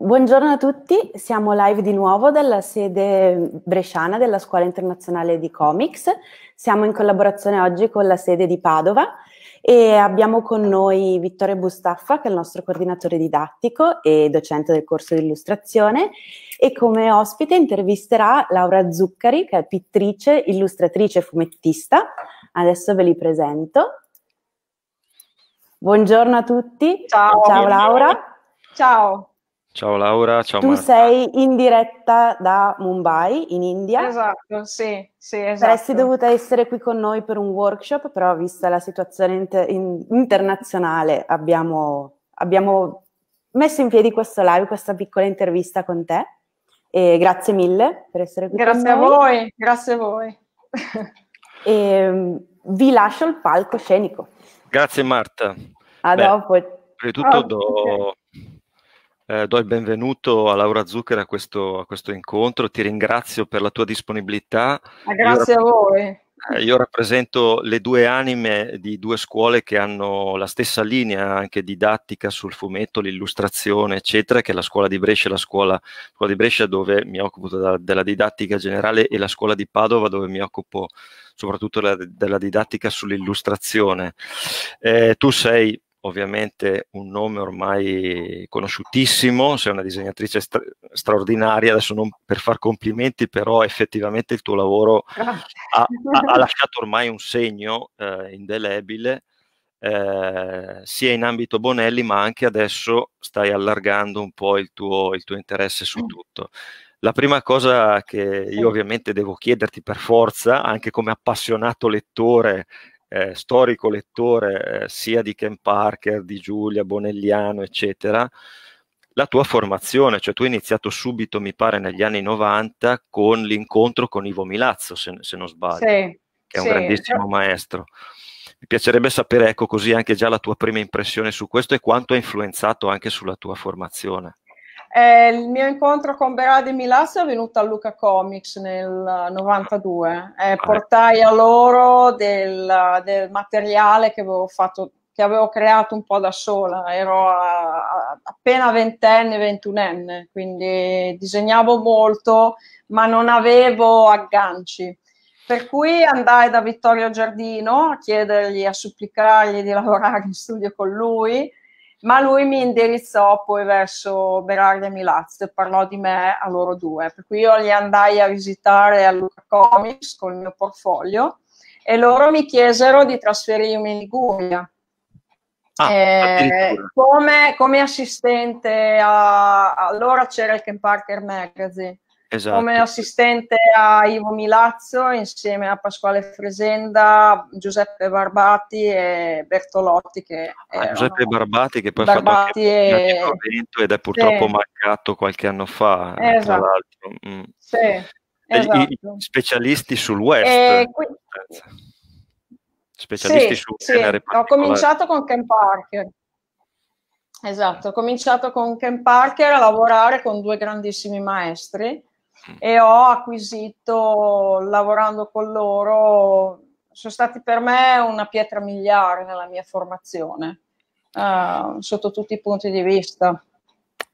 Buongiorno a tutti, siamo live di nuovo dalla sede bresciana della Scuola Internazionale di Comics. Siamo in collaborazione oggi con la sede di Padova e abbiamo con noi Vittorio Bustaffa, che è il nostro coordinatore didattico e docente del corso di illustrazione, e come ospite intervisterà Laura Zuccari, che è pittrice, illustratrice e fumettista. Adesso ve li presento. Buongiorno a tutti. Ciao, Ciao Laura. Ciao. Ciao Laura, ciao Tu sei in diretta da Mumbai, in India. Esatto, sì, sì, esatto. Saresti dovuta essere qui con noi per un workshop, però vista la situazione inter- in- internazionale abbiamo, abbiamo, messo in piedi questo live, questa piccola intervista con te. E grazie mille per essere qui grazie con noi. Grazie a voi, grazie a voi. e, ehm, vi lascio il palcoscenico. Grazie Marta. A Beh, dopo. Prima di tutto oh, do... Okay eh, do il benvenuto a Laura Zuccher a questo, a questo, incontro, ti ringrazio per la tua disponibilità. Ma grazie io, a voi. Eh, io rappresento le due anime di due scuole che hanno la stessa linea anche didattica sul fumetto, l'illustrazione, eccetera, che è la scuola di Brescia, la scuola, scuola di Brescia dove mi occupo da, della didattica generale e la scuola di Padova dove mi occupo soprattutto la, della didattica sull'illustrazione. Eh, tu sei ovviamente un nome ormai conosciutissimo, sei una disegnatrice stra- straordinaria, adesso non per far complimenti, però effettivamente il tuo lavoro ha, ha lasciato ormai un segno eh, indelebile, eh, sia in ambito Bonelli, ma anche adesso stai allargando un po' il tuo, il tuo interesse su mm. tutto. La prima cosa che io ovviamente devo chiederti per forza, anche come appassionato lettore eh, storico lettore eh, sia di Ken Parker, di Giulia, Bonelliano, eccetera, la tua formazione, cioè tu hai iniziato subito, mi pare, negli anni 90 con l'incontro con Ivo Milazzo, se, se non sbaglio, sì, che è un sì. grandissimo maestro. Mi piacerebbe sapere, ecco così, anche già la tua prima impressione su questo e quanto ha influenzato anche sulla tua formazione. Eh, il mio incontro con Berardi Milas è venuto a Luca Comics nel 92. Eh, ah, ecco. portai a loro del, del materiale che avevo, fatto, che avevo creato un po' da sola, ero a, a, appena ventenne, ventunenne, quindi disegnavo molto, ma non avevo agganci. Per cui andai da Vittorio Giardino a chiedergli, a supplicargli di lavorare in studio con lui ma lui mi indirizzò poi verso Berardi e Milazzo e parlò di me a loro due, per cui io li andai a visitare a Luca Comics con il mio portfolio e loro mi chiesero di trasferirmi in Liguria. Ah, eh, come, come, assistente a, allora c'era il Ken Parker Magazine esatto. come assistente a Ivo Milazzo insieme a Pasquale Fresenda, Giuseppe Barbati e Bertolotti. Che ah, Giuseppe Barbati che poi ha fatto anche e... un evento ed è purtroppo sì. mancato qualche anno fa, eh, esatto. tra l'altro. Mm. Sì, esatto. I, specialisti sul West. Qui... Cioè, specialisti sì, sul sì. Ho cominciato con Ken Parker. Esatto, ho cominciato con Ken Parker a lavorare con due grandissimi maestri, e ho acquisito lavorando con loro, sono stati per me una pietra miliare nella mia formazione, eh, sotto tutti i punti di vista.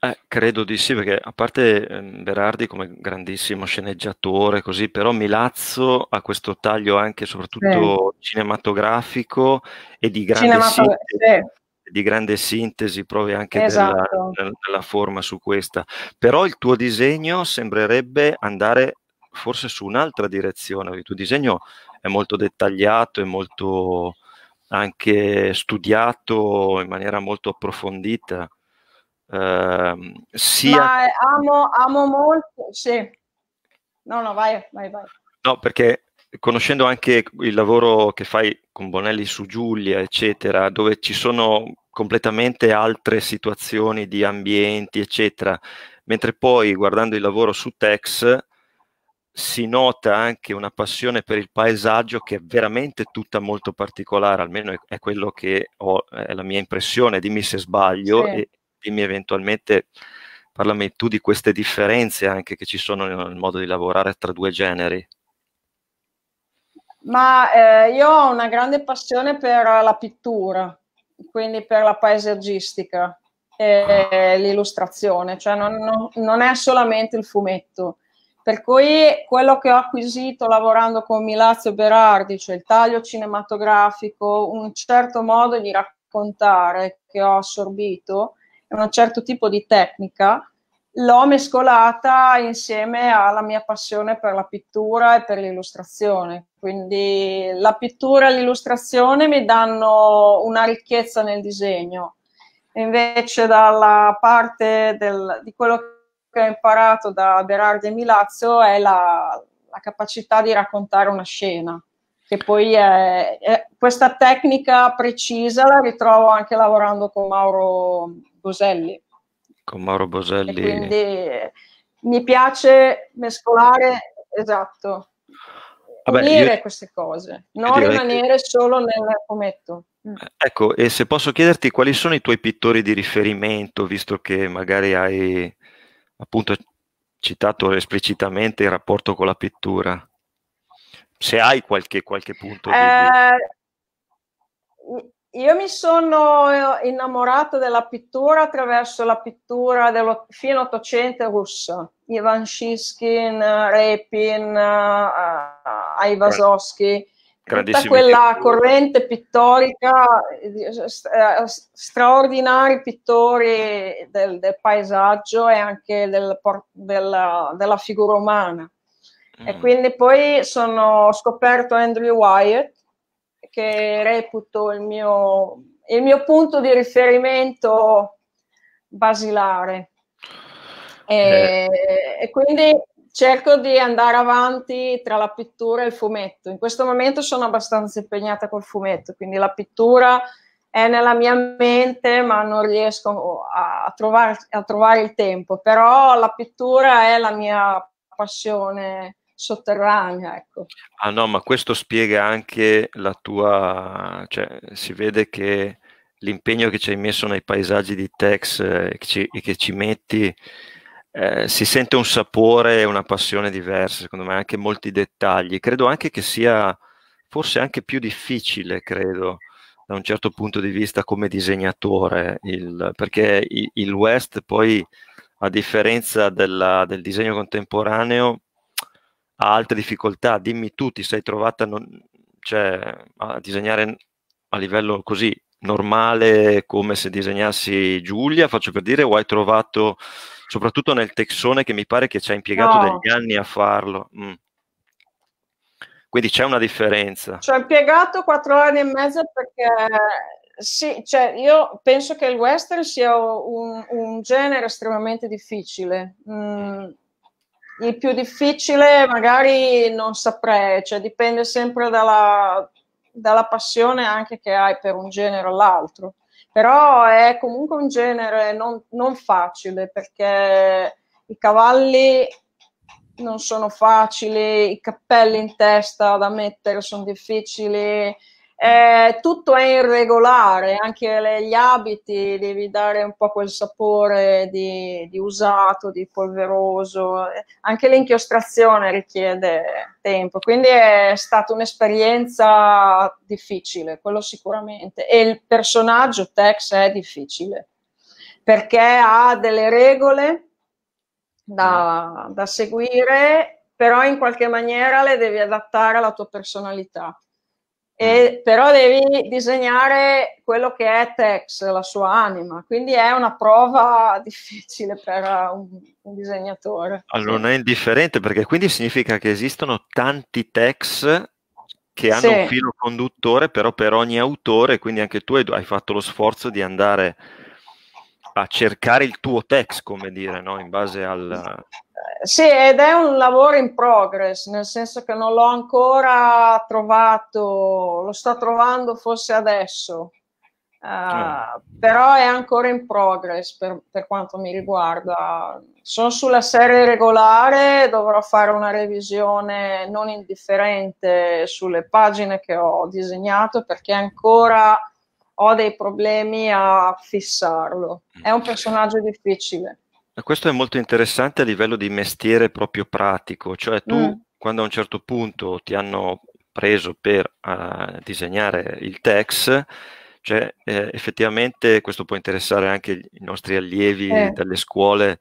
Eh, credo di sì, perché a parte ehm, Berardi come grandissimo sceneggiatore, così, però Milazzo ha questo taglio anche soprattutto sì. cinematografico e di grande Cinematogra- sì di grande sintesi, provi anche esatto. della, della forma su questa. Però il tuo disegno sembrerebbe andare forse su un'altra direzione, il tuo disegno è molto dettagliato, è molto anche studiato in maniera molto approfondita. Ehm, eh, sia... amo, amo molto, sì. No, no, vai, vai, vai. No, perché conoscendo anche il lavoro che fai con Bonelli su Giulia, eccetera, dove ci sono completamente altre situazioni di ambienti, eccetera, mentre poi guardando il lavoro su Tex si nota anche una passione per il paesaggio che è veramente tutta molto particolare, almeno è, è quello che ho, è la mia impressione, dimmi se sbaglio sì. e dimmi eventualmente, parlami tu di queste differenze anche che ci sono nel modo di lavorare tra due generi. Ma eh, io ho una grande passione per la pittura, quindi per la paesaggistica e l'illustrazione, cioè non, non, è solamente il fumetto. Per cui quello che ho acquisito lavorando con Milazzo Berardi, cioè il taglio cinematografico, un certo modo di raccontare che ho assorbito, un certo tipo di tecnica, l'ho mescolata insieme alla mia passione per la pittura e per l'illustrazione. Quindi la pittura e l'illustrazione mi danno una ricchezza nel disegno. Invece dalla parte del, di quello che ho imparato da Berardi e Milazzo è la, la capacità di raccontare una scena, che poi è, è, questa tecnica precisa la ritrovo anche lavorando con Mauro Goselli con Mauro Boselli. E quindi mi piace mescolare, esatto, Vabbè, unire io... queste cose, non rimanere che... solo nel fumetto. Mm. Ecco, e se posso chiederti quali sono i tuoi pittori di riferimento, visto che magari hai appunto citato esplicitamente il rapporto con la pittura, se hai qualche, qualche punto eh, di io mi sono eh, innamorata della pittura attraverso la pittura dello, fino all'Ottocento russa, Ivanshiskin, Repin, uh, eh, eh, Ivasovsky, tutta quella pittura. corrente pittorica, straordinari pittori del, del paesaggio e anche del, della, della, figura umana. Mm. E quindi poi sono, ho scoperto Andrew Wyatt che reputo il mio, il mio punto di riferimento basilare. E, eh. e, quindi cerco di andare avanti tra la pittura e il fumetto. In questo momento sono abbastanza impegnata col fumetto, quindi la pittura è nella mia mente, ma non riesco a, trovare, a trovare il tempo. Però la pittura è la mia passione sotterranea. Ecco. Ah no, ma questo spiega anche la tua, cioè si vede che l'impegno che ci hai messo nei paesaggi di Tex eh, e che, che ci, metti, eh, si sente un sapore e una passione diversa, secondo me, anche molti dettagli. Credo anche che sia forse anche più difficile, credo, da un certo punto di vista come disegnatore, il, perché il, il West poi, a differenza della, del disegno contemporaneo, ha altre difficoltà, dimmi tu, ti sei trovata non, cioè, a disegnare a livello così normale come se disegnassi Giulia, faccio per dire, o hai trovato soprattutto nel texone che mi pare che ci ha impiegato no. degli anni a farlo? Mm. Quindi c'è una differenza. Ci ho impiegato quattro anni e mezzo perché sì, cioè io penso che il western sia un, un genere estremamente difficile. Mm il più difficile magari non saprei, cioè dipende sempre dalla, dalla passione anche che hai per un genere o l'altro. Però è comunque un genere non, non facile perché i cavalli non sono facili, i cappelli in testa da mettere sono difficili, eh, tutto è irregolare, anche le, gli abiti devi dare un po' quel sapore di, di usato, di polveroso, anche l'inchiostrazione richiede tempo, quindi è stata un'esperienza difficile, quello sicuramente, e il personaggio Tex è difficile perché ha delle regole da, da seguire, però in qualche maniera le devi adattare alla tua personalità e, mm. però devi disegnare quello che è Tex, la sua anima, quindi è una prova difficile per un, un disegnatore. Allora, non è indifferente perché quindi significa che esistono tanti Tex che hanno sì. un filo conduttore, però per ogni autore, quindi anche tu hai, hai fatto lo sforzo di andare a cercare il tuo text, come dire, no? in base al... Sì, ed è un lavoro in progress, nel senso che non l'ho ancora trovato, lo sto trovando forse adesso, uh, ah. però è ancora in progress per, per quanto mi riguarda. Sono sulla serie regolare, dovrò fare una revisione non indifferente sulle pagine che ho disegnato perché ancora ho dei problemi a fissarlo. È un mm. personaggio difficile. Questo è molto interessante a livello di mestiere proprio pratico, cioè tu mm. quando a un certo punto ti hanno preso per uh, disegnare il TEX, cioè eh, effettivamente questo può interessare anche i nostri allievi eh. delle scuole.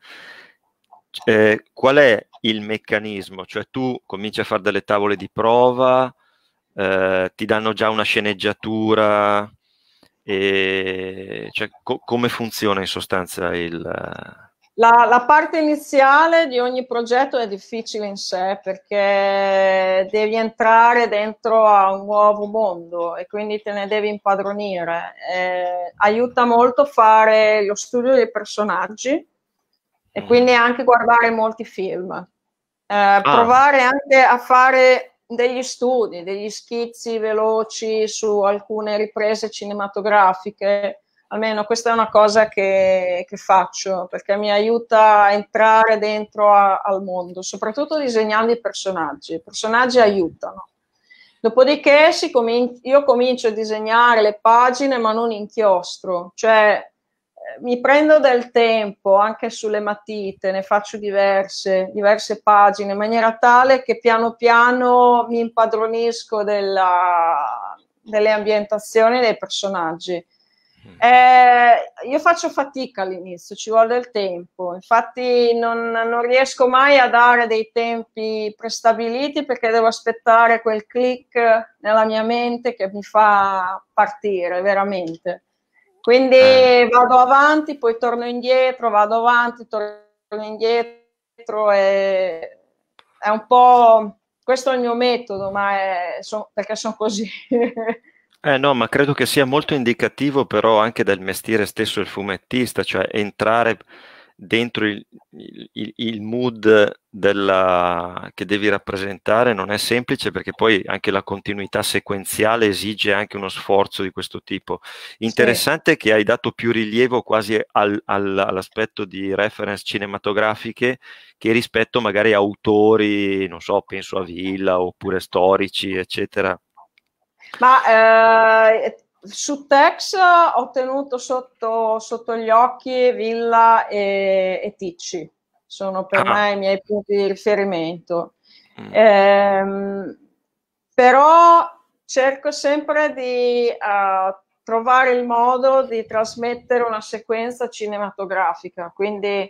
Eh, qual è il meccanismo? Cioè tu cominci a fare delle tavole di prova, eh, ti danno già una sceneggiatura, e cioè, co- come funziona in sostanza il... La, la, parte iniziale di ogni progetto è difficile in sé perché devi entrare dentro a un nuovo mondo e quindi te ne devi impadronire. Eh, aiuta molto fare lo studio dei personaggi e mm. quindi anche guardare molti film. Eh, ah. Provare anche a fare degli studi, degli schizzi veloci su alcune riprese cinematografiche. Almeno questa è una cosa che, che faccio perché mi aiuta a entrare dentro a, al mondo, soprattutto disegnando i personaggi. I personaggi aiutano. Dopodiché comin- io comincio a disegnare le pagine ma non inchiostro, cioè mi prendo del tempo anche sulle matite, ne faccio diverse, diverse pagine, in maniera tale che piano piano mi impadronisco della, delle ambientazioni dei personaggi. Mm. Eh, io faccio fatica all'inizio, ci vuole del tempo, infatti non, non, riesco mai a dare dei tempi prestabiliti perché devo aspettare quel click nella mia mente che mi fa partire veramente. Quindi eh. vado avanti, poi torno indietro, vado avanti, torno indietro. E è un po' questo è il mio metodo, ma è, so, perché sono così. eh no, ma credo che sia molto indicativo però anche del mestiere stesso del fumettista, cioè entrare dentro il, il, il mood della, che devi rappresentare non è semplice perché poi anche la continuità sequenziale esige anche uno sforzo di questo tipo. Interessante sì. che hai dato più rilievo quasi al, al, all'aspetto di reference cinematografiche che rispetto magari a autori, non so, penso a Villa oppure storici, eccetera. Ma eh, su Tex ho tenuto sotto, sotto gli occhi Villa e, e Ticci, sono per ah. me i miei punti di riferimento. Mm. Eh, però cerco sempre di uh, trovare il modo di trasmettere una sequenza cinematografica, quindi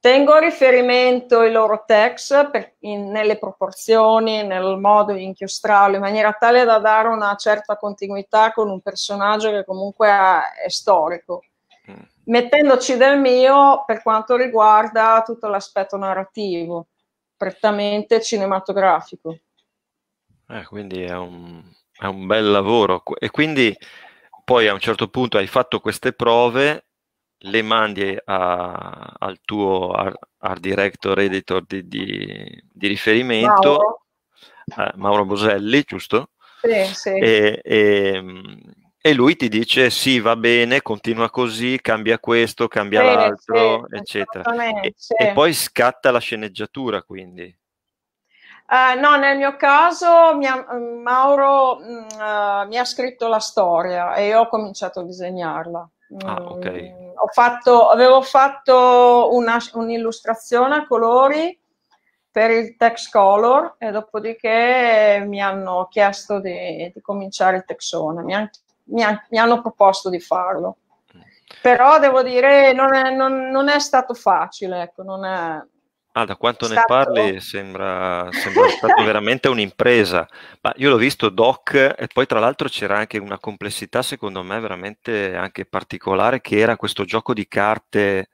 Tengo a riferimento i loro text nelle proporzioni, nel modo di inchiostrarlo, in maniera tale da dare una certa continuità con un personaggio che comunque è storico, mm. mettendoci del mio per quanto riguarda tutto l'aspetto narrativo, prettamente cinematografico. Eh, quindi è un, è un bel lavoro. E quindi poi a un certo punto hai fatto queste prove le mandi a, al tuo art director, editor di, di, di riferimento, Mauro. Eh, Mauro. Boselli, giusto? Sì, sì. E, e, ehm, e, lui ti dice sì, va bene, continua così, cambia questo, cambia sì, l'altro, sì, eccetera. E, e poi scatta la sceneggiatura, quindi. Uh, no, nel mio caso mia, mm, Mauro uh, mi ha scritto la storia e ho cominciato a disegnarla. Ah, ok. Mm, fatto, avevo fatto una, un'illustrazione a colori per il text color e dopodiché mi hanno chiesto di, di cominciare il texone, mi, han, mi, han, mi, hanno proposto di farlo. Mm. Però devo dire, non è, non, non è stato facile, ecco, non è, Ah, da quanto ne parli sembra, sembra stato veramente un'impresa. Ma io l'ho visto doc e poi tra l'altro c'era anche una complessità secondo me veramente anche particolare che era questo gioco di carte.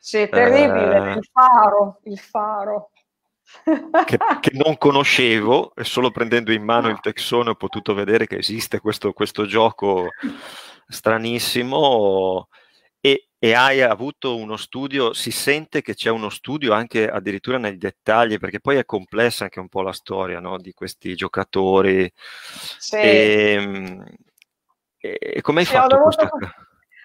Sì, terribile, eh... il faro, il faro. Che, che, non conoscevo e solo prendendo in mano il texone ho potuto vedere che esiste questo, questo gioco stranissimo e hai avuto uno studio, si sente che c'è uno studio anche addirittura nei dettagli, perché poi è complessa anche un po' la storia no? di questi giocatori. Sì. Ehm, e, e come hai sì, fatto questa...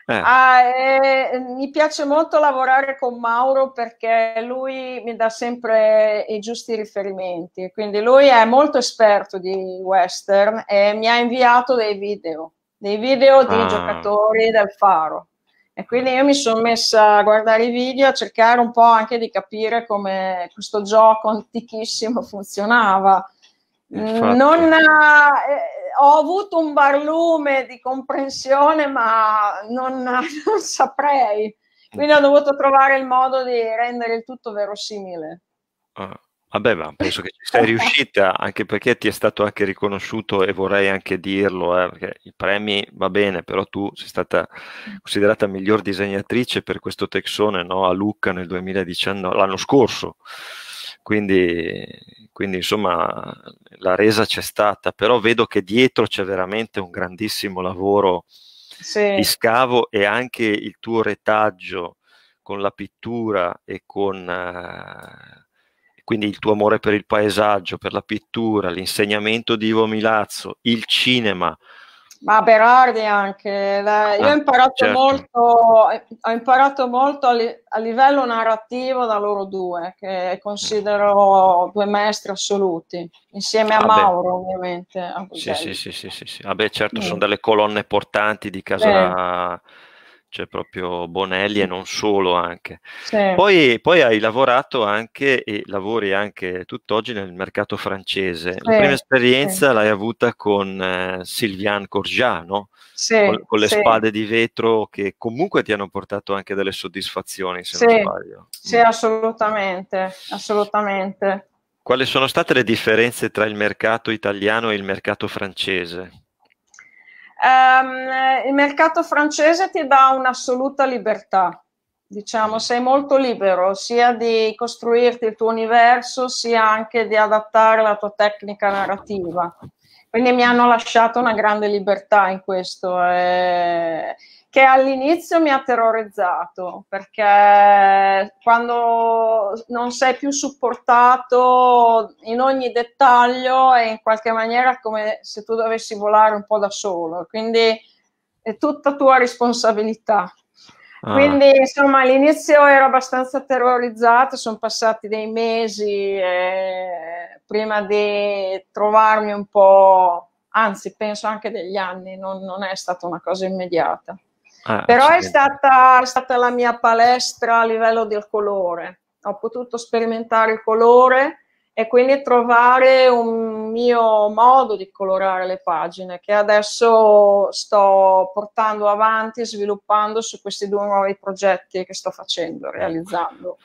Eh. Ah, eh, mi piace molto lavorare con Mauro perché lui mi dà sempre i giusti riferimenti, quindi lui è molto esperto di western e mi ha inviato dei video, dei video di ah. giocatori del faro e quindi io mi sono messa a guardare i video, a cercare un po' anche di capire come questo gioco antichissimo funzionava. Mm, non, eh, eh, ho avuto un barlume di comprensione, ma non, non saprei. Quindi ho dovuto trovare il modo di rendere il tutto verosimile. Ah. Vabbè, ma penso che ci sei riuscita, anche perché ti è stato anche riconosciuto e vorrei anche dirlo, eh, perché i premi va bene, però tu sei stata considerata miglior disegnatrice per questo texone no, a Lucca nel 2019, l'anno scorso. Quindi, quindi, insomma la resa c'è stata, però vedo che dietro c'è veramente un grandissimo lavoro sì. di scavo e anche il tuo retaggio con la pittura e con... Eh, quindi il tuo amore per il paesaggio, per la pittura, l'insegnamento di Ivo Milazzo, il cinema. Ma per ordine anche, io ho, ah, imparato certo. molto, ho imparato molto a, livello narrativo da loro due, che considero due maestri assoluti, insieme a ah, Mauro beh. ovviamente. A ah, sì, sì, sì, sì, sì, sì. Vabbè, certo, sì. sono mm. delle colonne portanti di casa... Beh c'è proprio Bonelli e non solo anche. Sì. Poi, poi, hai lavorato anche e lavori anche tutt'oggi nel mercato francese. Sì. La prima esperienza sì. l'hai avuta con eh, Sylviane Corgia, no? con, con, le spade di vetro che comunque ti hanno portato anche delle soddisfazioni, se non sbaglio. Sì, mm. assolutamente, assolutamente. Quali sono state le differenze tra il mercato italiano e il mercato francese? Um, il mercato francese ti dà un'assoluta libertà, diciamo, sei molto libero sia di costruirti il tuo universo, sia anche di adattare la tua tecnica narrativa. Quindi mi hanno lasciato una grande libertà in questo. Eh che all'inizio mi ha terrorizzato perché quando non sei più supportato in ogni dettaglio è in qualche maniera come se tu dovessi volare un po' da solo, quindi è tutta tua responsabilità. Ah. Quindi insomma all'inizio ero abbastanza terrorizzata, sono passati dei mesi eh, prima di trovarmi un po', anzi penso anche degli anni, non, non è stata una cosa immediata. Ah, Però è stata, è stata la mia palestra a livello del colore. Ho potuto sperimentare il colore e quindi trovare un mio modo di colorare le pagine che adesso sto portando avanti, sviluppando su questi due nuovi progetti che sto facendo, realizzando.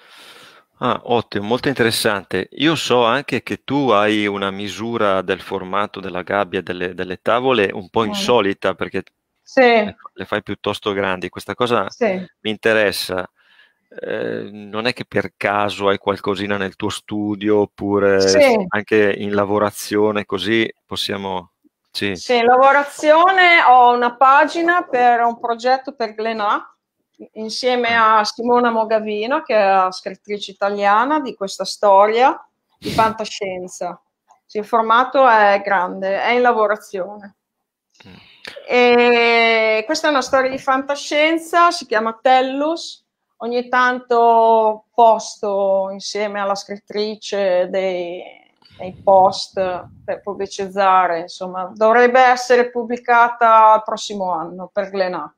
Ah, ottimo, molto interessante. Io so anche che tu hai una misura del formato della gabbia delle, delle tavole un po' mm. insolita perché sì. le, le fai piuttosto grandi. Questa cosa sì. mi interessa. Eh, non è che per caso hai qualcosina nel tuo studio oppure sì. anche in lavorazione, così possiamo... Sì. sì. in lavorazione ho una pagina per un progetto per Glenà insieme ah. a Simona Mogavino, che è la scrittrice italiana di questa storia di fantascienza. Sì, il formato è grande, è in lavorazione. E questa è una storia di fantascienza, si chiama Tellus. Ogni tanto posto insieme alla scrittrice dei, dei post per pubblicizzare, insomma, dovrebbe essere pubblicata il prossimo anno per Glenà.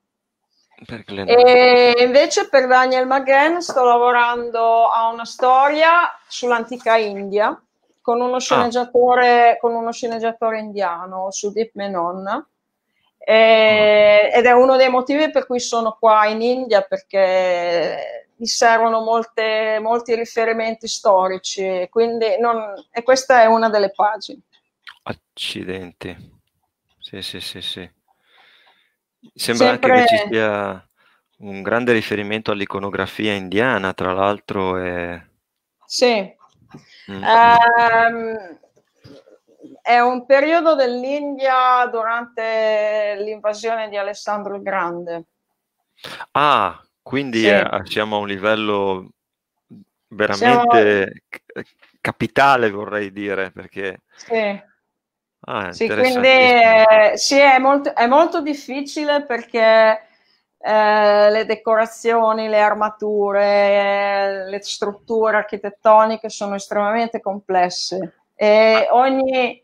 E invece per Daniel Maghen sto lavorando a una storia sull'antica India con uno ah. sceneggiatore, ah. con uno sceneggiatore indiano, Sudip Menon. E, ah. ed è uno dei motivi per cui sono qua in India perché mi servono molte, molti riferimenti storici quindi non, e questa è una delle pagine accidenti sì sì sì sì sembra Sempre... anche che ci sia un grande riferimento all'iconografia indiana tra l'altro è... sì Mm. Eh, è un periodo dell'India durante l'invasione di Alessandro il Grande. Ah, quindi sì. eh, siamo a un livello veramente siamo... capitale, vorrei dire, perché... Sì. Ah, sì quindi eh, sì, è molto, è molto difficile perché eh, le decorazioni, le armature, eh, le strutture architettoniche sono estremamente complesse. Ogni...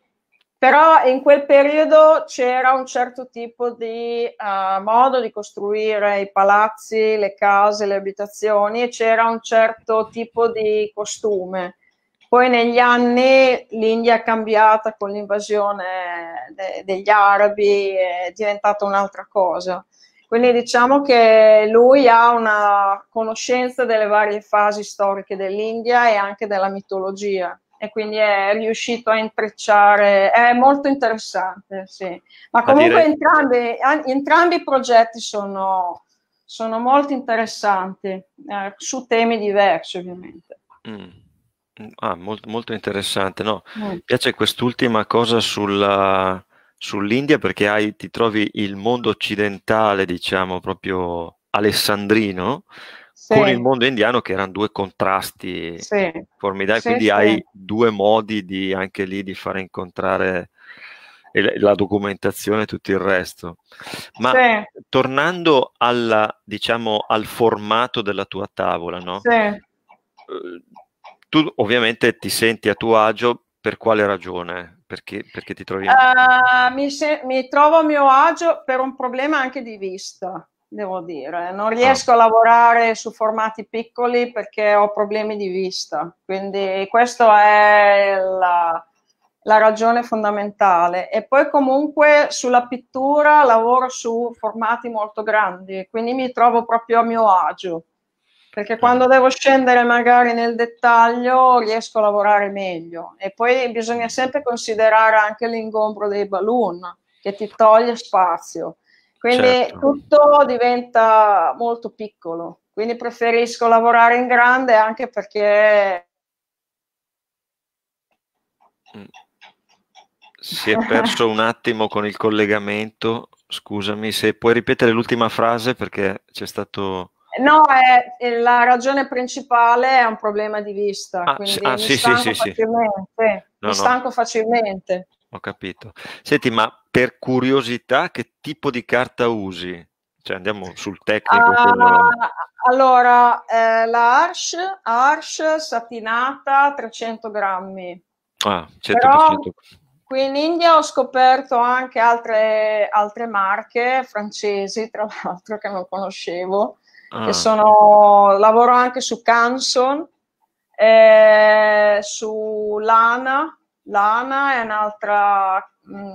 però in quel periodo c'era un certo tipo di uh, modo di costruire i palazzi, le case, le abitazioni e c'era un certo tipo di costume. Poi negli anni l'India è cambiata con l'invasione de- degli arabi, è diventata un'altra cosa. Quindi diciamo che lui ha una conoscenza delle varie fasi storiche dell'India e anche della mitologia e quindi è riuscito a intrecciare, è molto interessante, sì. Ma comunque dire... entrambi, entrambi, i progetti sono, sono molto interessanti, eh, su temi diversi ovviamente. Mm. Ah, molto, molto, interessante, no? Mm. Mi piace quest'ultima cosa sulla sull'India perché hai, ti trovi il mondo occidentale, diciamo proprio alessandrino, sì. con il mondo indiano che erano due contrasti sì. formidabili, sì, quindi hai due modi di, anche lì di fare incontrare la documentazione e tutto il resto. Ma sì. tornando alla, diciamo, al formato della tua tavola, no? sì. Eh, tu ovviamente ti senti a tuo agio per quale ragione? Perché, perché ti trovi? Uh, mi, se- mi, trovo a mio agio per un problema anche di vista, devo dire. Non ah. riesco ah. a lavorare su formati piccoli perché ho problemi di vista. Quindi questa è la, la ragione fondamentale. E poi comunque sulla pittura lavoro su formati molto grandi, quindi mi trovo proprio a mio agio perché eh. quando devo scendere magari nel dettaglio riesco a lavorare meglio e poi bisogna sempre considerare anche l'ingombro dei balloon che ti toglie spazio quindi certo. tutto diventa molto piccolo quindi preferisco lavorare in grande anche perché mm. si è perso un attimo con il collegamento scusami se puoi ripetere l'ultima frase perché c'è stato No, è, è la ragione principale è un problema di vista, ah, quindi ah, mi sì, stanco sì, facilmente. Sì. No, mi stanco facilmente. Ho capito. Senti, ma per curiosità che tipo di carta usi? Cioè andiamo sul tecnico. Ah, Allora, eh, la Arsh, Arsh satinata 300 grammi. Ah, 100%. Però, qui in India ho scoperto anche altre, altre marche francesi, tra l'altro, che non conoscevo. Ah. Sono, lavoro anche su Canson, eh, su Lana. Lana è un'altra, mh, mm,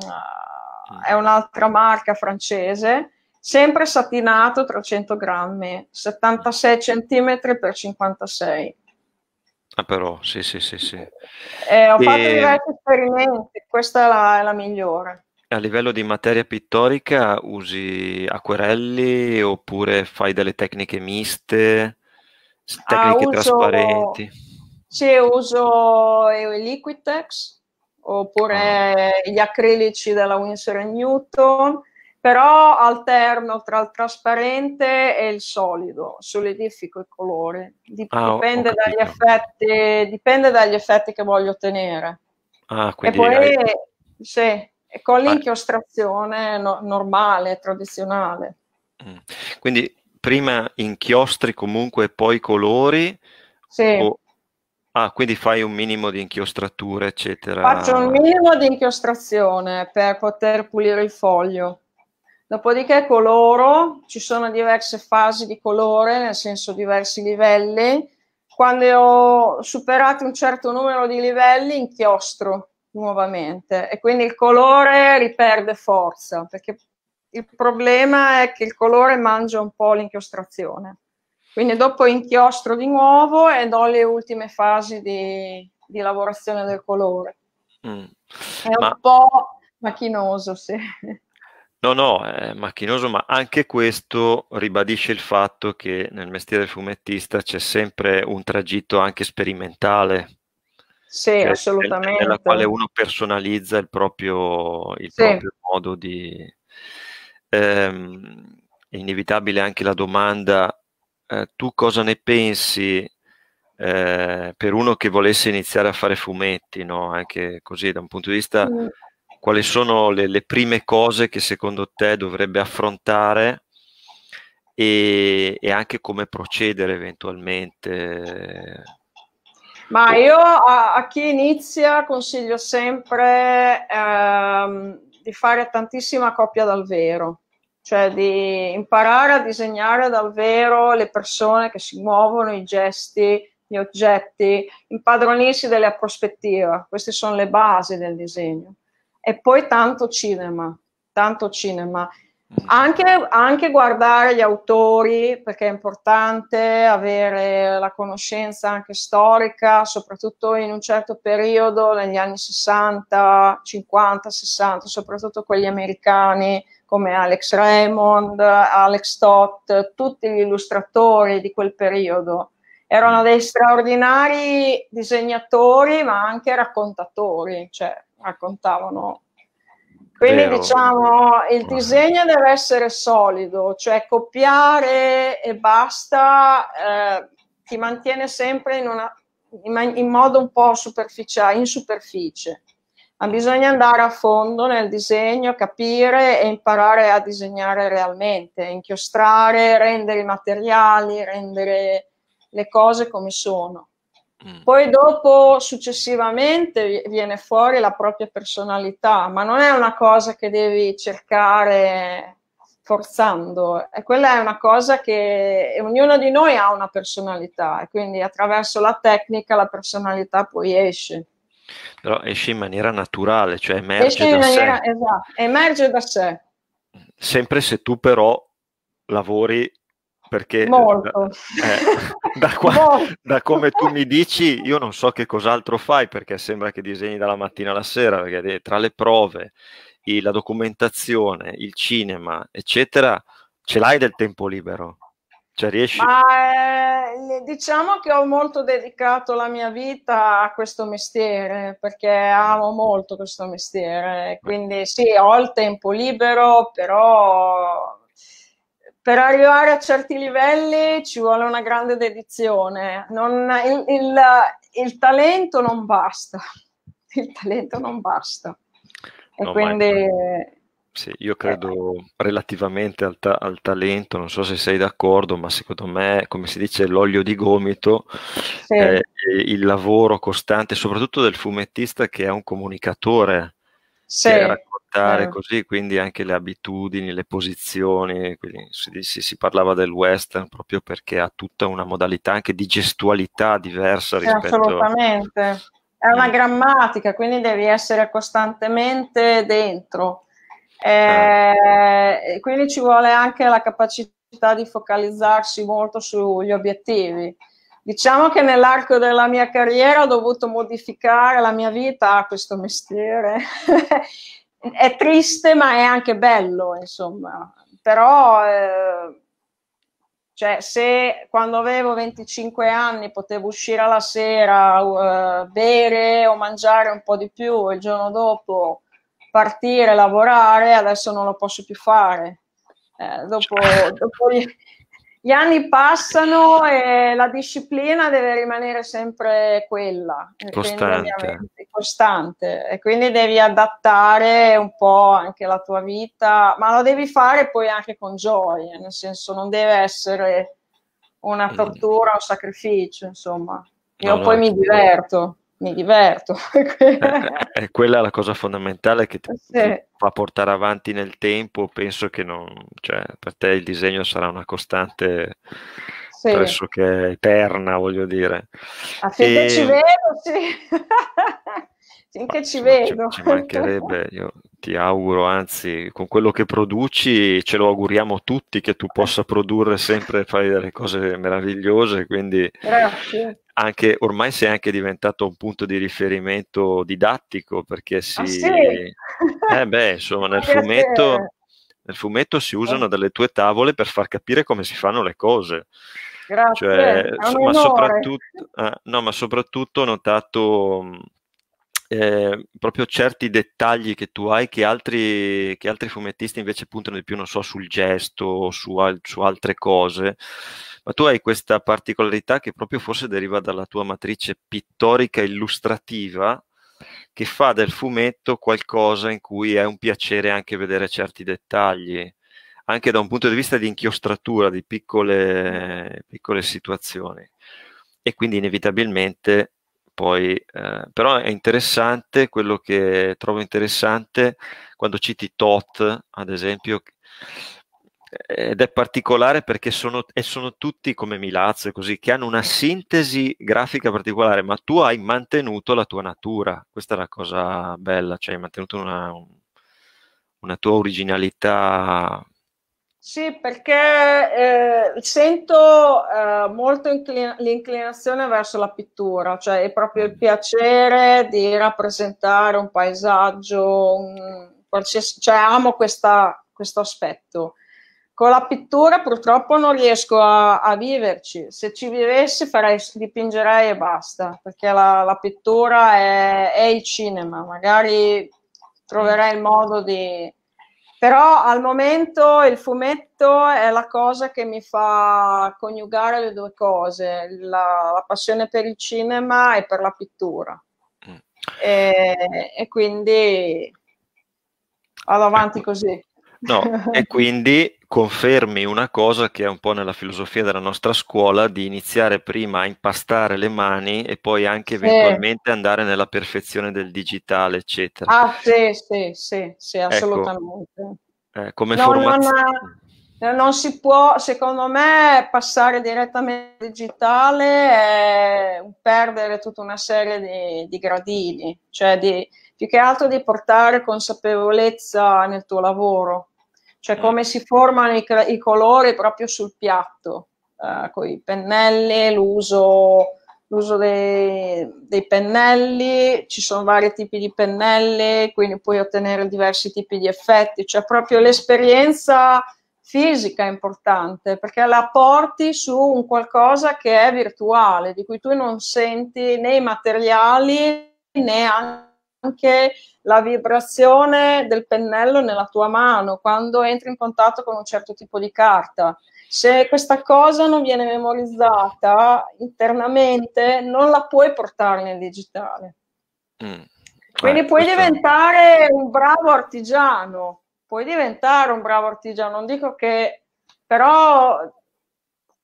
è un'altra marca francese, sempre satinato 300 grammi, 76 cm per 56. Ah, però, sì, sì, sì, sì. Eh, ho fatto e... diversi esperimenti, questa è la, è la migliore. A livello di materia pittorica usi acquerelli oppure fai delle tecniche miste, s- Ah, uso, trasparenti? sì, uso i Liquitex Ah, oppure gli acrilici della Winsor Newton, però alterno tra il trasparente e il solido, solidifico il colore, Dip- ah, dipende dagli effetti, dipende dagli effetti che voglio ottenere. Ah, E quindi hai... poi, sì con l'inchiostrazione no- normale, tradizionale. Mm. Quindi prima inchiostri comunque e poi colori? Sì. O... Ah, quindi fai un minimo di inchiostratura, eccetera. Faccio un minimo di inchiostrazione per poter pulire il foglio. Dopodiché coloro, ci sono diverse fasi di colore, nel senso diversi livelli. Quando ho superato un certo numero di livelli, inchiostro nuovamente e quindi il colore riperde forza perché il problema è che il colore mangia un po' l'inchiostrazione. Quindi dopo inchiostro di nuovo e do le ultime fasi di, di lavorazione del colore. Mm. È ma... un po' macchinoso, sì. No, no, è macchinoso, ma anche questo ribadisce il fatto che nel mestiere del fumettista c'è sempre un tragitto anche sperimentale, sì, cioè, assolutamente. nella quale uno personalizza il proprio, il sì. proprio modo di... Ehm, è inevitabile anche la domanda, eh, tu cosa ne pensi eh, per uno che volesse iniziare a fare fumetti, no? anche così da un punto di vista, mm. quali sono le, le prime cose che secondo te dovrebbe affrontare? e, anche come procedere eventualmente ma io a, a chi inizia consiglio sempre ehm, di fare tantissima coppia dal vero, cioè di imparare a disegnare dal vero le persone che si muovono, i gesti, gli oggetti, impadronirsi della prospettiva, queste sono le basi del disegno. E poi tanto cinema, tanto cinema. Mm. Anche, anche, guardare gli autori, perché è importante avere la conoscenza anche storica, soprattutto in un certo periodo, negli anni 60, 50, 60, soprattutto quelli americani come Alex Raymond, Alex Todd, tutti gli illustratori di quel periodo. Erano mm. dei straordinari disegnatori, ma anche raccontatori, cioè raccontavano quindi Vero. diciamo il disegno deve essere solido, cioè copiare e basta eh, ti mantiene sempre in, una, in, modo un po' superficiale, in superficie. Ma bisogna andare a fondo nel disegno, capire e imparare a disegnare realmente, inchiostrare, rendere i materiali, rendere le cose come sono. Mm. Poi dopo, successivamente, viene fuori la propria personalità, ma non è una cosa che devi cercare forzando, e eh, quella è una cosa che ognuno di noi ha una personalità, e quindi attraverso la tecnica la personalità poi esce. Però esce in maniera naturale, cioè emerge esce da maniera, sé. Esatto, emerge da sé. Sempre se tu però lavori perché eh, eh da, qua, da, come tu mi dici io non so che cos'altro fai perché sembra che disegni dalla mattina alla sera perché tra le prove, la documentazione, il cinema eccetera ce l'hai del tempo libero? Cioè riesci? Ma, eh, diciamo che ho molto dedicato la mia vita a questo mestiere perché amo molto questo mestiere quindi sì ho il tempo libero però per arrivare a certi livelli ci vuole una grande dedizione, non, il, il, il, talento non basta, il talento non basta. E no, quindi... Ecco. sì, io credo relativamente al, ta- al, talento, non so se sei d'accordo, ma secondo me, come si dice, l'olio di gomito, sì. eh, il lavoro costante, soprattutto del fumettista che è un comunicatore, sì. raccontare sì. Eh. così, quindi anche le abitudini, le posizioni, si, si, si, parlava del western proprio perché ha tutta una modalità anche di gestualità diversa sì, rispetto assolutamente. È una mm. grammatica, quindi devi essere costantemente dentro. Certo. Eh, quindi ci vuole anche la capacità di focalizzarsi molto sugli obiettivi. Diciamo che nell'arco della mia carriera ho dovuto modificare la mia vita a questo mestiere. è triste, ma è anche bello, insomma. Però, eh, cioè, se quando avevo 25 anni potevo uscire la sera, eh, bere o mangiare un po' di più, e il giorno dopo partire, lavorare, adesso non lo posso più fare. Eh, dopo, dopo, gli anni passano e la disciplina deve rimanere sempre quella, costante. costante. E quindi devi adattare un po' anche la tua vita, ma lo devi fare poi anche con gioia, nel senso non deve essere una mm. tortura, o un sacrificio, insomma. Io no, poi no, mi diverto mi diverto. Eh, eh, eh, è quella la cosa fondamentale che ti, sì. fa portare avanti nel tempo. Penso che non, cioè, per te il disegno sarà una costante sì. pressoché eterna, voglio dire. A finché e... ci vedo, sì. Finché ci vedo. Ci, ci mancherebbe, io ti auguro, anzi, con quello che produci ce lo auguriamo tutti che tu possa produrre sempre, e fare delle cose meravigliose, quindi... Grazie anche, ormai sei anche diventato un punto di riferimento didattico perché ah, si... Ah, sì? eh beh, insomma, nel ah, fumetto, nel fumetto si eh. usano delle tue tavole per far capire come si fanno le cose. Cioè, Grazie, cioè, ma, soprattutto, eh, no, ma soprattutto ho notato eh, proprio certi dettagli che tu hai che altri, che altri fumettisti invece puntano di più, non so, sul gesto, su, al, su altre cose ma tu hai questa particolarità che proprio forse deriva dalla tua matrice pittorica illustrativa che fa del fumetto qualcosa in cui è un piacere anche vedere certi dettagli, anche da un punto di vista di inchiostratura di piccole, piccole situazioni. E quindi inevitabilmente poi, eh, però è interessante quello che trovo interessante quando citi Tot, ad esempio, ed è particolare perché sono, sono, tutti come Milazzo così, che hanno una sintesi grafica particolare, ma tu hai mantenuto la tua natura, questa è la cosa bella, cioè hai mantenuto una, una tua originalità. Sì, perché eh, sento eh, molto inclin- l'inclinazione verso la pittura, cioè è proprio il mm. piacere di rappresentare un paesaggio, un, cioè amo questa, questo aspetto. Con la pittura purtroppo non riesco a, a viverci, se ci vivessi farei, dipingerei e basta, perché la, la pittura è, è il cinema, magari troverei il modo di... Però al momento il fumetto è la cosa che mi fa coniugare le due cose, la, la passione per il cinema e per la pittura. Mm. E, e, quindi vado avanti così. No, e quindi confermi una cosa che è un po' nella filosofia della nostra scuola di iniziare prima a impastare le mani e poi anche sì. eventualmente andare nella perfezione del digitale, eccetera. Ah, sì, sì, sì, sì ecco. assolutamente. Ecco, eh, come no, formazione. Non, eh, non, si può, secondo me, passare direttamente al digitale è perdere tutta una serie di, di gradini, cioè di, più che altro di portare consapevolezza nel tuo lavoro cioè eh. come si formano i, i colori proprio sul piatto, eh, con i pennelli, l'uso, l'uso dei, dei, pennelli, ci sono vari tipi di pennelli, quindi puoi ottenere diversi tipi di effetti, cioè proprio l'esperienza fisica è importante perché la porti su un qualcosa che è virtuale, di cui tu non senti né i materiali né anche anche la vibrazione del pennello nella tua mano quando entri in contatto con un certo tipo di carta. Se questa cosa non viene memorizzata internamente, non la puoi portare nel digitale. Mm. Eh, Quindi puoi diventare un bravo artigiano, puoi diventare un bravo artigiano, non dico che però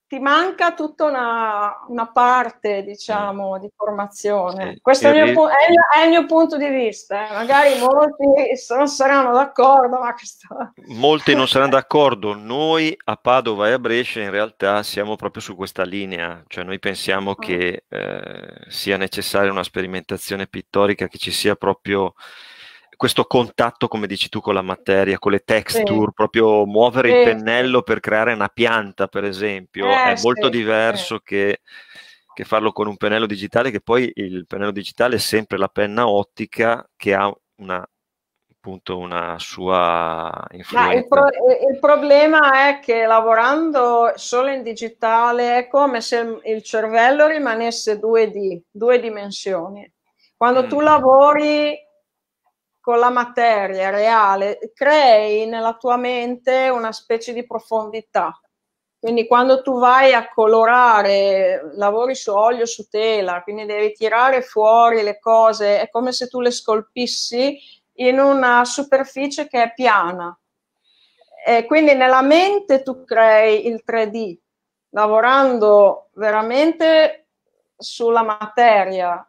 ti manca tutta una, una parte, diciamo, mm. di formazione. Sì, Questo è il, mio, è, il è il, mio, punto di vista. Eh. Magari molti non saranno d'accordo, ma questo... Molti non saranno d'accordo. Noi a Padova e a Brescia in realtà siamo proprio su questa linea, cioè noi pensiamo mm. che eh, sia necessaria una sperimentazione pittorica, che ci sia proprio questo contatto, come dici tu, con la materia, con le texture, sì. proprio muovere sì. il pennello per creare una pianta, per esempio, eh, è molto sì, diverso che, che, farlo con un pennello digitale, che poi il pennello digitale è sempre la penna ottica che ha una appunto una sua influenza. Il, pro- eh, il, problema è che lavorando solo in digitale è come se il cervello rimanesse 2D, due dimensioni. Quando mm. tu lavori con la materia reale, crei nella tua mente una specie di profondità. Quindi quando tu vai a colorare, lavori su olio, su tela, quindi devi tirare fuori le cose, è come se tu le scolpissi in una superficie che è piana. E quindi nella mente tu crei il 3D, lavorando veramente sulla materia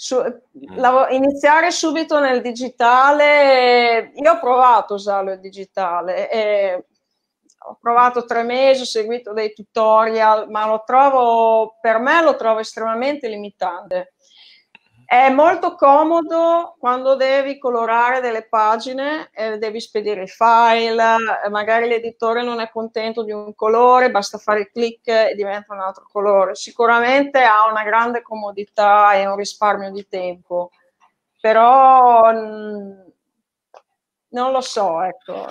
su, mm. iniziare subito nel digitale, io ho provato a usare il digitale, eh, ho provato tre mesi, ho seguito dei tutorial, ma lo trovo, per me lo trovo estremamente limitante. È molto comodo quando devi colorare delle pagine, eh, devi spedire file, magari l'editore non è contento di un colore, basta fare clic e diventa un altro colore. Sicuramente ha una grande comodità e un risparmio di tempo, però mh, mm, non lo so, ecco.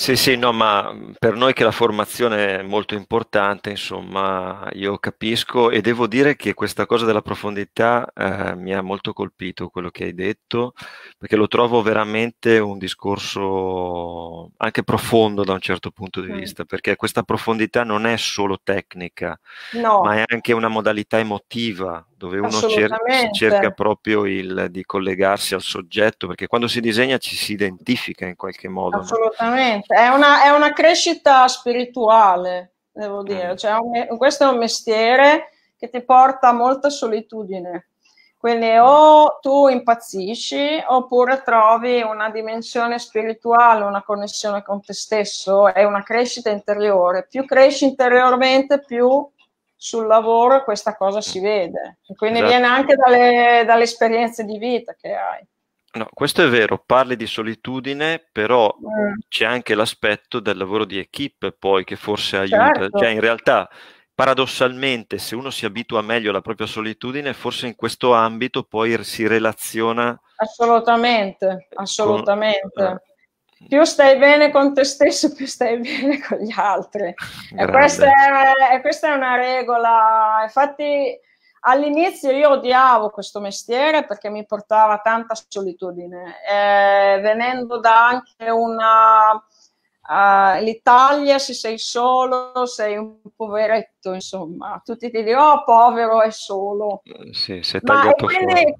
Sì, sì, no, ma per noi che la formazione è molto importante, insomma, io capisco e devo dire che questa cosa della profondità eh, mi ha molto colpito quello che hai detto, perché lo trovo veramente un discorso anche profondo da un certo punto di mm. vista, perché questa profondità non è solo tecnica, no. ma è anche una modalità emotiva dove uno cerca, cerca proprio il, di collegarsi al soggetto, perché quando si disegna ci si identifica in qualche modo. Assolutamente, no? è, una, è, una, crescita spirituale, devo dire, mm. cioè, un, questo è un mestiere che ti porta a molta solitudine, quindi o tu impazzisci oppure trovi una dimensione spirituale, una connessione con te stesso, è una crescita interiore, più cresci interiormente più sul lavoro questa cosa si mm. vede, quindi esatto. viene anche dalle, dalle, esperienze di vita che hai. No, questo è vero, parli di solitudine, però mm. c'è anche l'aspetto del lavoro di equip poi che forse aiuta, certo. cioè in realtà paradossalmente se uno si abitua meglio alla propria solitudine, forse in questo ambito poi si relaziona Assolutamente, assolutamente. Con, eh, più stai bene con te stesso, più stai bene con gli altri. E questa, è, e questa, è, una regola. Infatti, all'inizio io odiavo questo mestiere perché mi portava tanta solitudine. E venendo da anche una. Uh, L'Italia, se sei solo, sei un poveretto, insomma, tutti ti dicono, oh, povero è solo. Eh, sì, sei tagliato Ma, quindi,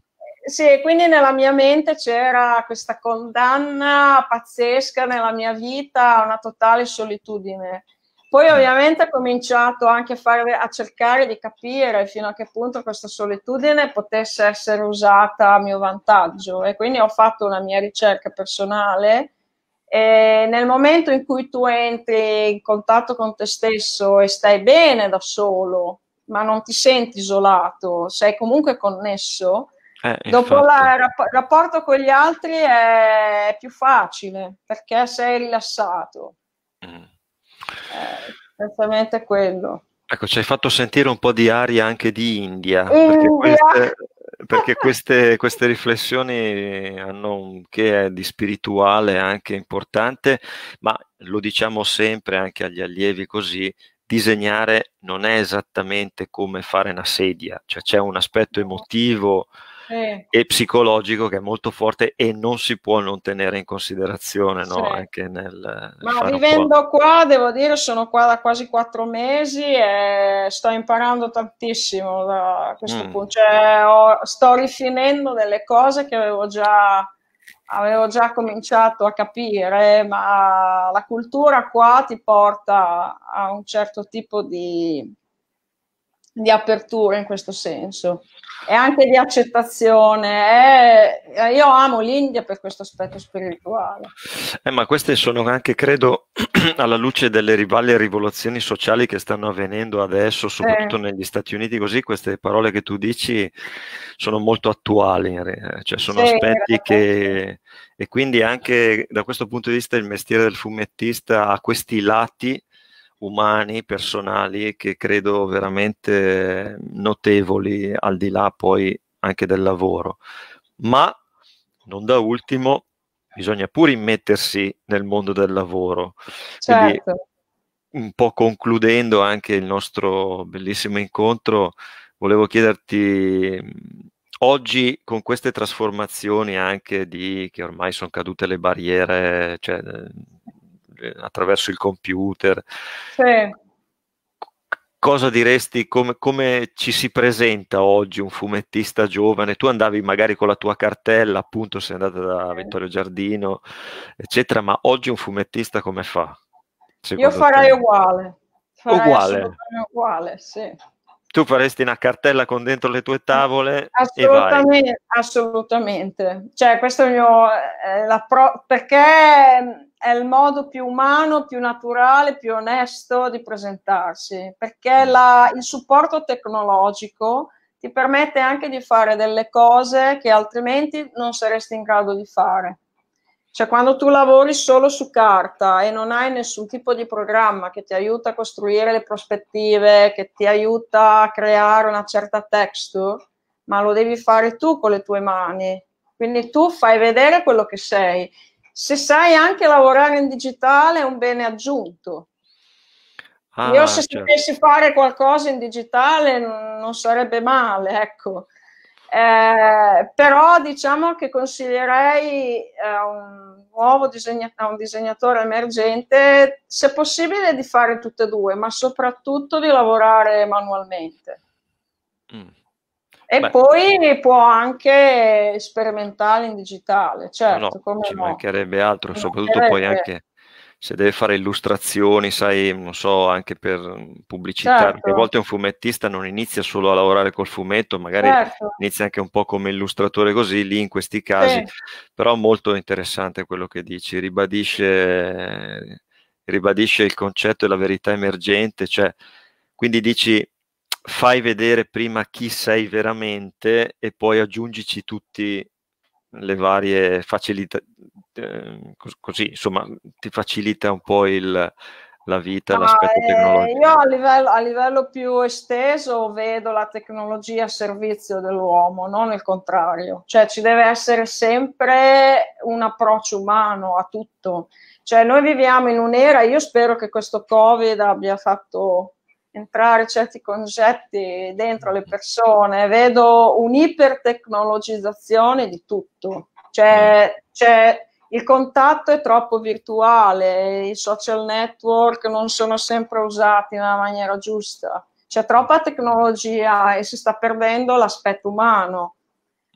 sì, quindi nella mia mente c'era questa condanna pazzesca nella mia vita, una totale solitudine. Poi mm. ovviamente ho cominciato anche a, fare, a, cercare di capire fino a che punto questa solitudine potesse essere usata a mio vantaggio e quindi ho fatto una mia ricerca personale e nel momento in cui tu entri in contatto con te stesso e stai bene da solo, ma non ti senti isolato, sei comunque connesso, eh, Dopo il rap- rapporto con gli altri è più facile perché sei rilassato. Mm. Eh, quello. Ecco, ci hai fatto sentire un po' di aria anche di India, India. perché, queste, perché queste, queste, riflessioni hanno un che è di spirituale anche importante, ma lo diciamo sempre anche agli allievi così, disegnare non è esattamente come fare una sedia, cioè c'è un aspetto emotivo eh. e psicologico che è molto forte e non si può non tenere in considerazione sì. no? anche nel... Ma vivendo qua, devo dire, sono qua da quasi quattro mesi e sto imparando tantissimo da questo mm. punto, cioè, ho, sto rifinendo delle cose che avevo già avevo già cominciato a capire, ma la cultura qua ti porta a un certo tipo di, di apertura in questo senso e anche di accettazione. Eh, io amo l'India per questo aspetto spirituale. Eh, ma queste sono anche, credo, alla luce delle rivali e rivoluzioni sociali che stanno avvenendo adesso, soprattutto eh. negli Stati Uniti, così queste parole che tu dici sono molto attuali, eh, cioè sono sì, aspetti che... E quindi anche da questo punto di vista il mestiere del fumettista ha questi lati umani, personali, che credo veramente notevoli, al di là poi anche del lavoro. Ma, non da ultimo, bisogna pure immettersi nel mondo del lavoro. Certo. Quindi, un po' concludendo anche il nostro bellissimo incontro, volevo chiederti oggi con queste trasformazioni anche di che ormai sono cadute le barriere, cioè attraverso il computer. Sì. Cosa diresti, come, come, ci si presenta oggi un fumettista giovane? Tu andavi magari con la tua cartella, appunto sei andata da Vittorio Giardino, eccetera, ma oggi un fumettista come fa? Io farei te? uguale. Farei uguale. uguale sì. Tu faresti una cartella con dentro le tue tavole? Assolutamente, assolutamente. Cioè, questo è il mio eh, perché è il modo più umano, più naturale, più onesto di presentarsi, perché mm. la, il supporto tecnologico ti permette anche di fare delle cose che altrimenti non saresti in grado di fare. Cioè quando tu lavori solo su carta e non hai nessun tipo di programma che ti aiuta a costruire le prospettive, che ti aiuta a creare una certa texture, ma lo devi fare tu con le tue mani. Quindi tu fai vedere quello che sei se sai anche lavorare in digitale è un bene aggiunto. Ah, Io se certo. sapessi fare qualcosa in digitale non sarebbe male, ecco. Eh, però diciamo che consiglierei a eh, un nuovo disegna- un disegnatore emergente, se possibile, di fare tutte e due, ma soprattutto di lavorare manualmente. Mm. E Beh. poi può anche sperimentare in digitale, certo. No, no, ci no. mancherebbe altro, ci soprattutto mancherebbe. poi anche se deve fare illustrazioni, sai, non so, anche per pubblicità, certo. perché a certo. volte un fumettista non inizia solo a lavorare col fumetto, magari certo. inizia anche un po' come illustratore così, lì in questi casi, sì. però molto interessante quello che dici, ribadisce, ribadisce il concetto e la verità emergente, cioè, quindi dici fai vedere prima chi sei veramente e poi aggiungici tutti le varie facilità, eh, così insomma ti facilita un po' il, la vita, ah, l'aspetto eh, tecnologico? io a livello, a livello, più esteso vedo la tecnologia a servizio dell'uomo, non il contrario. Cioè ci deve essere sempre un approccio umano a tutto. Cioè noi viviamo in un'era, io spero che questo Covid abbia fatto entrare certi concetti dentro le mm. persone, vedo un'ipertecnologizzazione di tutto, c'è, cioè, mm. c'è, il contatto è troppo virtuale, i social network non sono sempre usati nella maniera giusta, c'è troppa tecnologia e si sta perdendo l'aspetto umano.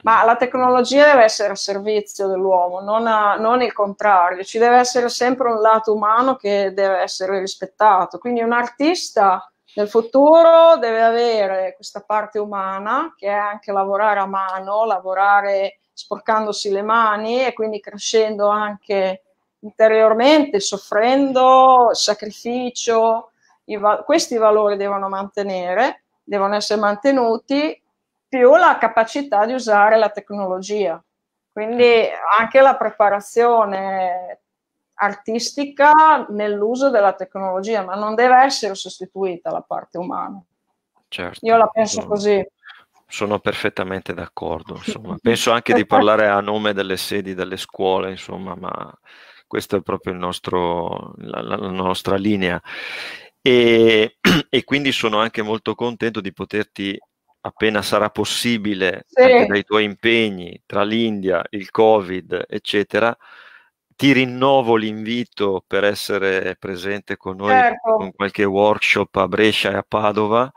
Ma la tecnologia deve essere a servizio dell'uomo, non, a, non, il contrario. Ci deve essere sempre un lato umano che deve essere rispettato. Quindi un artista nel futuro deve avere questa parte umana, che è anche lavorare a mano, lavorare sporcandosi le mani e quindi crescendo anche interiormente, soffrendo, sacrificio, i va- questi valori devono mantenere, devono essere mantenuti, più la capacità di usare la tecnologia. Quindi anche la preparazione artistica nell'uso della tecnologia, ma non deve essere sostituita la parte umana. Certo, Io la penso sono, così. Sono perfettamente d'accordo, Penso anche di parlare a nome delle sedi delle scuole, insomma, ma questa è proprio il nostro, la, la, nostra linea. E, e, quindi sono anche molto contento di poterti, appena sarà possibile, sì. anche dai tuoi impegni tra l'India, il Covid, eccetera, ti rinnovo l'invito per essere presente con noi certo. con qualche workshop a Brescia e a Padova.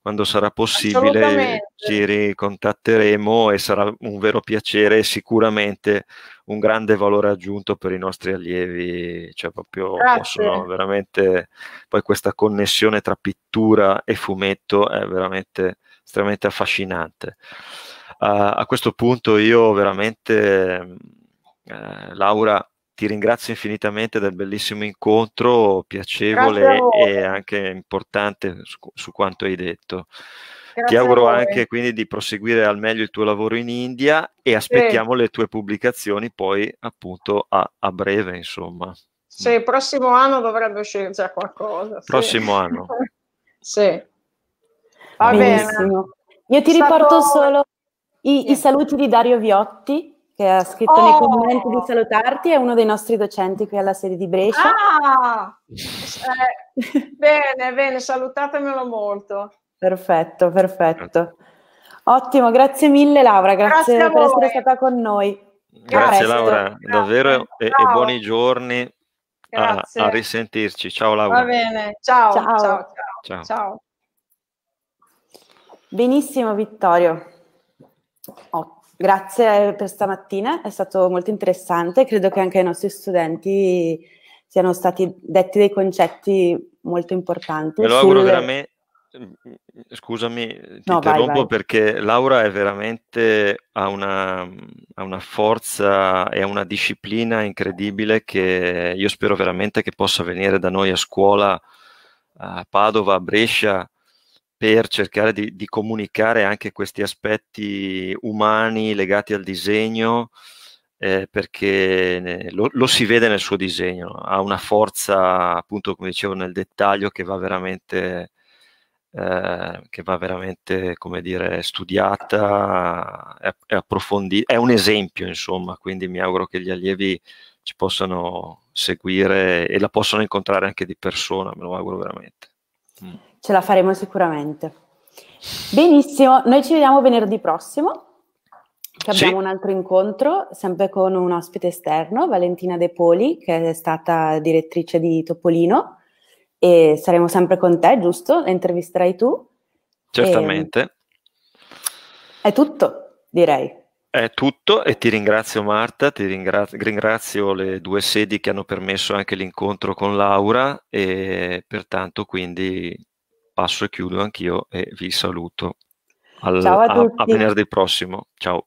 Quando sarà possibile ci ricontatteremo e sarà un vero piacere e sicuramente un grande valore aggiunto per i nostri allievi. Cioè proprio possono veramente poi questa connessione tra pittura e fumetto è veramente estremamente affascinante. Uh, a questo punto io veramente eh, Laura ti ringrazio infinitamente del bellissimo incontro, piacevole e anche importante su, su quanto hai detto. Grazie ti auguro anche quindi di proseguire al meglio il tuo lavoro in India e aspettiamo sì. le tue pubblicazioni poi appunto a, a breve, insomma. Sì, il prossimo anno dovrebbe uscire già qualcosa. Sì. Prossimo anno. sì. Va Benissimo. bene. Io ti Stato... riporto solo i, sì. i saluti di Dario Viotti che ha scritto oh. nei commenti di salutarti, è uno dei nostri docenti qui alla sede di Brescia. Ah, eh, bene, bene, salutatemelo molto. Perfetto, perfetto. Ottimo, grazie mille Laura, grazie, grazie per essere stata con noi. Grazie Laura, davvero e, e, buoni giorni a, a, risentirci. Ciao Laura. Va bene, ciao. Ciao. ciao, ciao. ciao. Benissimo Vittorio. Ottimo. Grazie per stamattina, è stato molto interessante. Credo che anche ai nostri studenti siano stati detti dei concetti molto importanti. Me lo auguro sulle... veramente. Scusami, ti no, interrompo vai, vai. perché Laura è veramente ha una, ha una forza e una disciplina incredibile che io spero veramente che possa venire da noi a scuola a Padova, a Brescia, per cercare di, di, comunicare anche questi aspetti umani legati al disegno, eh, perché lo, lo, si vede nel suo disegno, ha una forza, appunto, come dicevo, nel dettaglio che va veramente, eh, che va veramente come dire, studiata e, e approfondita. È un esempio, insomma, quindi mi auguro che gli allievi ci possano seguire e la possano incontrare anche di persona, me lo auguro veramente. Mm ce la faremo sicuramente. Benissimo, noi ci vediamo venerdì prossimo, che abbiamo sì. un altro incontro, sempre con un ospite esterno, Valentina De Poli, che è stata direttrice di Topolino, e saremo sempre con te, giusto? La intervisterai tu? Certamente. E... Ehm, è tutto, direi. È tutto e ti ringrazio Marta, ti ringrazio, ringrazio le due sedi che hanno permesso anche l'incontro con Laura e pertanto quindi passo e chiudo anch'io e vi saluto. Al, Ciao a, a, a venerdì prossimo. Ciao.